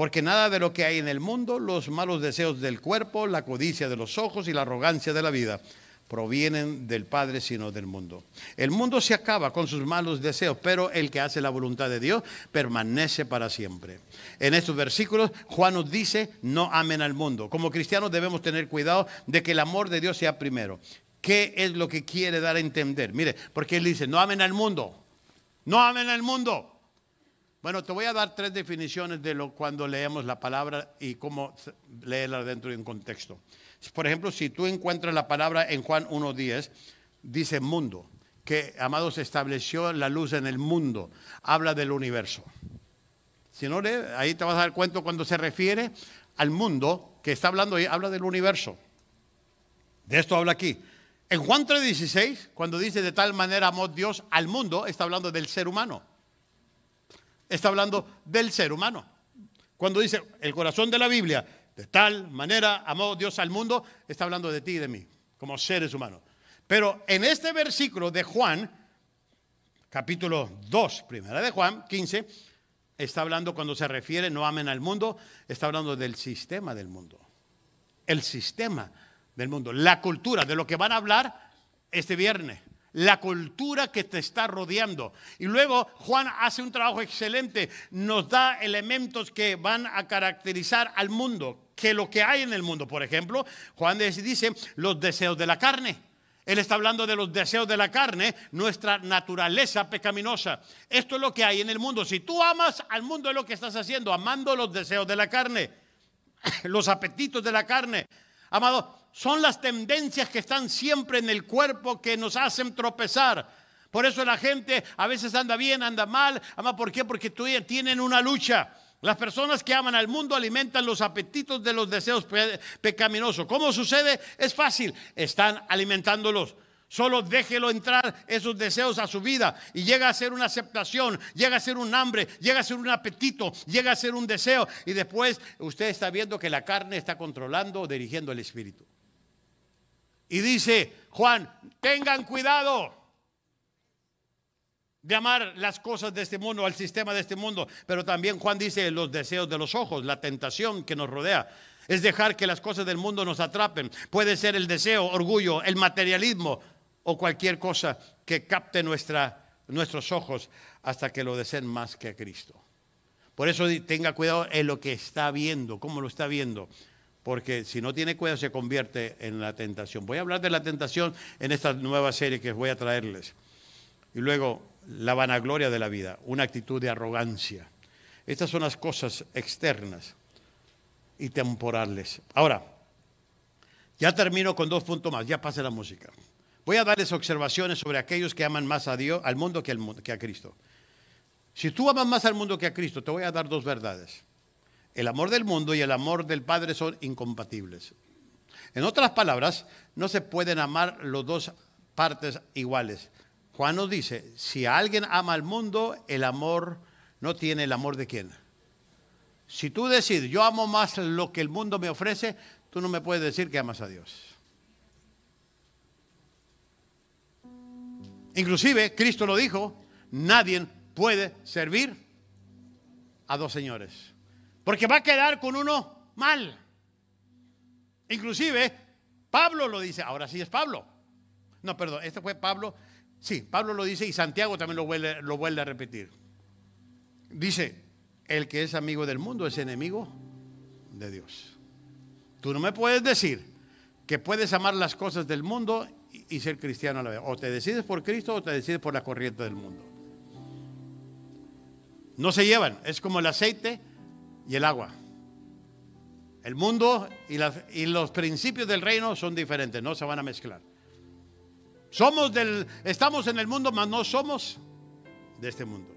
Porque nada de lo que hay en el mundo, los malos deseos del cuerpo, la codicia de los ojos y la arrogancia de la vida, provienen del Padre, sino del mundo. El mundo se acaba con sus malos deseos, pero el que hace la voluntad de Dios permanece para siempre. En estos versículos, Juan nos dice, no amen al mundo. Como cristianos debemos tener cuidado de que el amor de Dios sea primero. ¿Qué es lo que quiere dar a entender? Mire, porque él dice, no amen al mundo, no amen al mundo. Bueno, te voy a dar tres definiciones de lo cuando leemos la palabra y cómo leerla dentro de un contexto. Por ejemplo, si tú encuentras la palabra en Juan 1.10, dice mundo, que, amados, estableció la luz en el mundo, habla del universo. Si no, ahí te vas a dar cuenta cuando se refiere al mundo que está hablando ahí, habla del universo. De esto habla aquí. En Juan 3.16, cuando dice de tal manera amó Dios al mundo, está hablando del ser humano está hablando del ser humano. Cuando dice el corazón de la Biblia, de tal manera amó Dios al mundo, está hablando de ti y de mí, como seres humanos. Pero en este versículo de Juan, capítulo 2, primera de Juan 15, está hablando cuando se refiere, no amen al mundo, está hablando del sistema del mundo. El sistema del mundo, la cultura, de lo que van a hablar este viernes la cultura que te está rodeando. Y luego Juan hace un trabajo excelente, nos da elementos que van a caracterizar al mundo, que lo que hay en el mundo, por ejemplo, Juan dice los deseos de la carne. Él está hablando de los deseos de la carne, nuestra naturaleza pecaminosa. Esto es lo que hay en el mundo. Si tú amas al mundo es lo que estás haciendo, amando los deseos de la carne, <clears throat> los apetitos de la carne. Amado, son las tendencias que están siempre en el cuerpo que nos hacen tropezar. Por eso la gente a veces anda bien, anda mal. Ama, ¿por qué? Porque tienen una lucha. Las personas que aman al mundo alimentan los apetitos de los deseos pecaminosos. ¿Cómo sucede? Es fácil. Están alimentándolos. Solo déjelo entrar esos deseos a su vida y llega a ser una aceptación, llega a ser un hambre, llega a ser un apetito, llega a ser un deseo y después usted está viendo que la carne está controlando o dirigiendo el espíritu. Y dice Juan, tengan cuidado de amar las cosas de este mundo, al sistema de este mundo. Pero también Juan dice los deseos de los ojos, la tentación que nos rodea. Es dejar que las cosas del mundo nos atrapen. Puede ser el deseo, orgullo, el materialismo o cualquier cosa que capte nuestra, nuestros ojos hasta que lo deseen más que a Cristo. Por eso tenga cuidado en lo que está viendo, cómo lo está viendo porque si no tiene cuidado se convierte en la tentación. Voy a hablar de la tentación en esta nueva serie que voy a traerles. Y luego, la vanagloria de la vida, una actitud de arrogancia. Estas son las cosas externas y temporales. Ahora, ya termino con dos puntos más, ya pase la música. Voy a darles observaciones sobre aquellos que aman más a Dios, al mundo que a Cristo. Si tú amas más al mundo que a Cristo, te voy a dar dos verdades. El amor del mundo y el amor del Padre son incompatibles. En otras palabras, no se pueden amar los dos partes iguales. Juan nos dice, si alguien ama al mundo, el amor no tiene el amor de quién. Si tú decís, yo amo más lo que el mundo me ofrece, tú no me puedes decir que amas a Dios. Inclusive, Cristo lo dijo, nadie puede servir a dos señores. Porque va a quedar con uno mal. Inclusive, Pablo lo dice, ahora sí es Pablo. No, perdón, este fue Pablo. Sí, Pablo lo dice y Santiago también lo vuelve, lo vuelve a repetir. Dice, el que es amigo del mundo es enemigo de Dios. Tú no me puedes decir que puedes amar las cosas del mundo y ser cristiano a la vez. O te decides por Cristo o te decides por la corriente del mundo. No se llevan. Es como el aceite y el agua. El mundo y, los principios del reino son diferentes, no se van a mezclar. Somos del, estamos en el mundo, mas no somos de este mundo.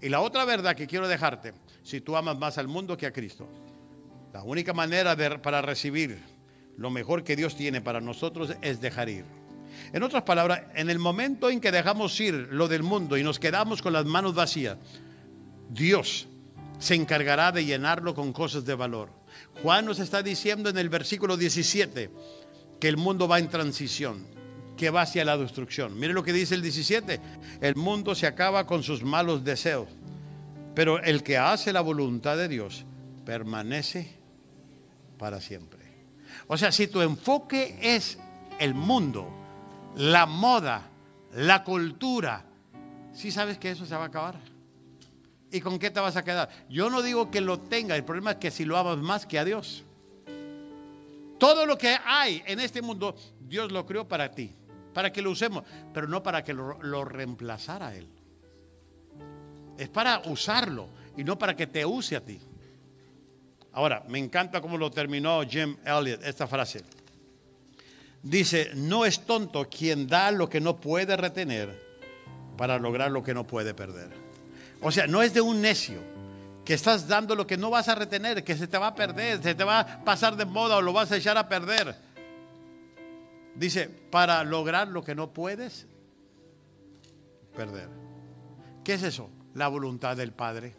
Y la otra verdad que quiero dejarte, si tú amas más al mundo que a Cristo, la única manera para recibir lo mejor que Dios tiene para nosotros es dejar ir. En otras palabras, en el momento en que dejamos ir lo del mundo y nos quedamos con las manos vacías, Dios se encargará de llenarlo con cosas de valor. Juan nos está diciendo en el versículo 17 que el mundo va en transición, que va hacia la destrucción. Mire lo que dice el 17, el mundo se acaba con sus malos deseos, pero el que hace la voluntad de Dios permanece para siempre. O sea, si tu enfoque es el mundo, la moda, la cultura, si ¿sí sabes que eso se va a acabar. ¿Y con qué te vas a quedar? Yo no digo que lo tenga. el problema es que si lo amas más que a Dios. Todo lo que hay en este mundo, Dios lo creó para ti, para que lo usemos, pero no para que lo, reemplazara Él. Es para usarlo y no para que te use a ti. Ahora, me encanta cómo lo terminó Jim Elliot esta frase. Dice, no es tonto quien da lo que no puede retener para lograr lo que no puede perder. O sea, no es de un necio que estás dando lo que no vas a retener, que se te va a perder, se te va a pasar de moda o lo vas a echar a perder. Dice, para lograr lo que no puedes perder. ¿Qué es eso? La voluntad del Padre.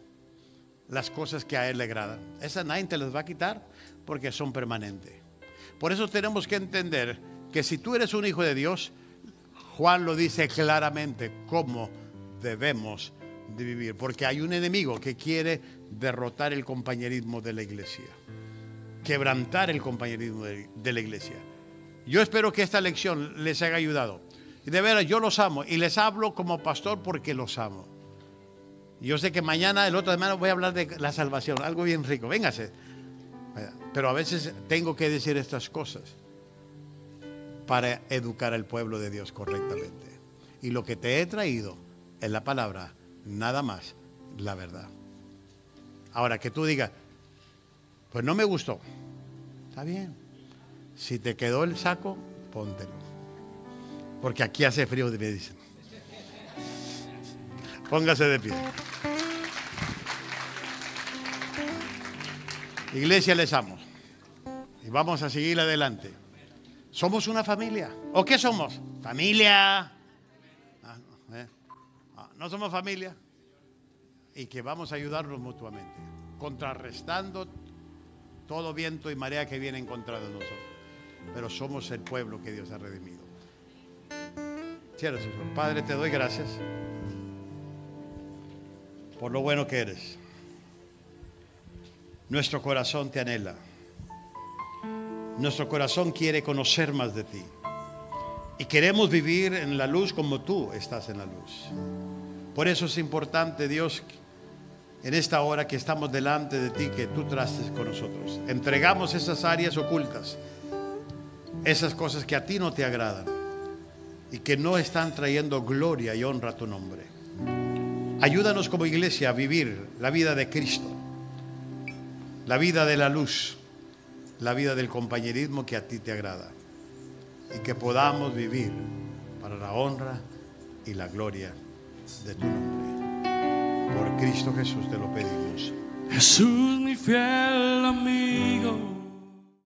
Las cosas que a Él le agradan. Esa nadie te las va a quitar porque son permanentes. Por eso tenemos que entender que si tú eres un hijo de Dios, Juan lo dice claramente, cómo debemos vivir, porque hay un enemigo que quiere derrotar el compañerismo de la iglesia, quebrantar el compañerismo de la iglesia. Yo espero que esta lección les haya ayudado. Y de veras, yo los amo y les hablo como pastor porque los amo. Yo sé que mañana, el otro semana, voy a hablar de la salvación, algo bien rico, véngase. Pero a veces tengo que decir estas cosas para educar al pueblo de Dios correctamente. Y lo que te he traído es la palabra nada más la verdad. Ahora, que tú digas, pues no me gustó, está bien. Si te quedó el saco, póntelo. Porque aquí hace frío, me dicen. Póngase de pie. Iglesia, les amo. Y vamos a seguir adelante. Somos una familia. ¿O qué somos? Familia. Ah, ¿eh? ¿No somos familia? Y que vamos a ayudarnos mutuamente, contrarrestando todo viento y marea que viene en contra de nosotros. Pero somos el pueblo que Dios ha redimido. Padre, te doy gracias por lo bueno que eres. Nuestro corazón te anhela. Nuestro corazón quiere conocer más de ti. Y queremos vivir en la luz como tú estás en la luz. Por eso es importante, Dios, en esta hora que estamos delante de ti, que tú trastes con nosotros. Entregamos esas áreas ocultas, esas cosas que a ti no te agradan y que no están trayendo gloria y honra a tu nombre. Ayúdanos como iglesia a vivir la vida de Cristo, la vida de la luz, la vida del compañerismo que a ti te agrada y que podamos vivir para la honra y la gloria de tu nombre. Por Cristo Jesús te lo pedimos. Jesús, mi fiel amigo